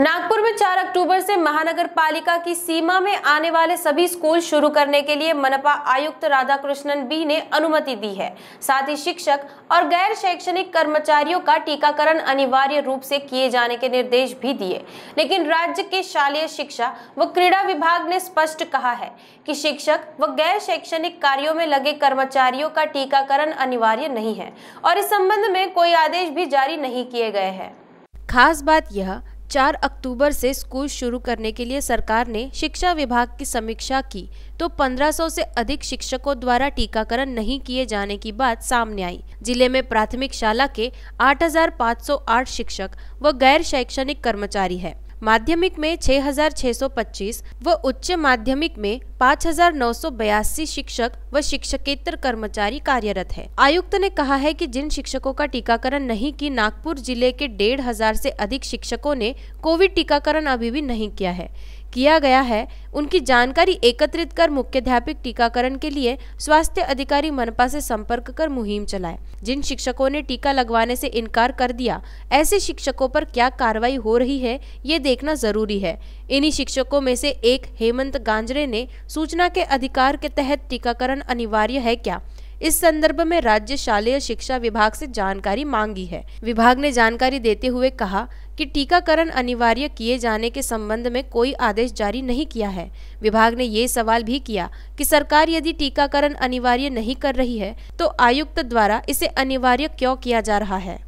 नागपुर में 4 अक्टूबर से महानगर पालिका की सीमा में आने वाले सभी स्कूल शुरू करने के लिए मनपा आयुक्त राधाकृष्णन बी ने अनुमति दी है साथ ही शिक्षक और गैर शैक्षणिक कर्मचारियों का टीकाकरण अनिवार्य रूप से किए जाने के निर्देश भी दिए लेकिन राज्य के शालेय शिक्षा व क्रीड़ा विभाग ने स्पष्ट कहा है कि शिक्षक व गैर शैक्षणिक कार्यो में लगे कर्मचारियों का टीकाकरण अनिवार्य नहीं है और इस संबंध में कोई आदेश भी जारी नहीं किए गए है खास बात यह 4 अक्टूबर से स्कूल शुरू करने के लिए सरकार ने शिक्षा विभाग की समीक्षा की तो 1500 से अधिक शिक्षकों द्वारा टीकाकरण नहीं किए जाने की बात सामने आई जिले में प्राथमिक शाला के 8,508 शिक्षक व गैर शैक्षणिक कर्मचारी है माध्यमिक में 6,625 व उच्च माध्यमिक में 5,982 शिक्षक व शिक्षकेतर कर्मचारी कार्यरत है आयुक्त ने कहा है कि जिन शिक्षकों का टीकाकरण नहीं की नागपुर जिले के डेढ़ हजार से अधिक शिक्षकों ने कोविड टीकाकरण अभी भी नहीं किया है किया गया है उनकी जानकारी एकत्रित कर मुख्याध्यापक टीकाकरण के लिए स्वास्थ्य अधिकारी मनपा से संपर्क कर मुहिम चलाए जिन शिक्षकों ने टीका लगवाने से इनकार कर दिया ऐसे शिक्षकों पर क्या कार्रवाई हो रही है ये देखना जरूरी है इन्हीं शिक्षकों में से एक हेमंत गांजरे ने सूचना के अधिकार के तहत टीकाकरण अनिवार्य है क्या इस संदर्भ में राज्य शालेय शिक्षा विभाग से जानकारी मांगी है विभाग ने जानकारी देते हुए कहा कि टीकाकरण अनिवार्य किए जाने के संबंध में कोई आदेश जारी नहीं किया है विभाग ने ये सवाल भी किया कि सरकार यदि टीकाकरण अनिवार्य नहीं कर रही है तो आयुक्त द्वारा इसे अनिवार्य क्यों किया जा रहा है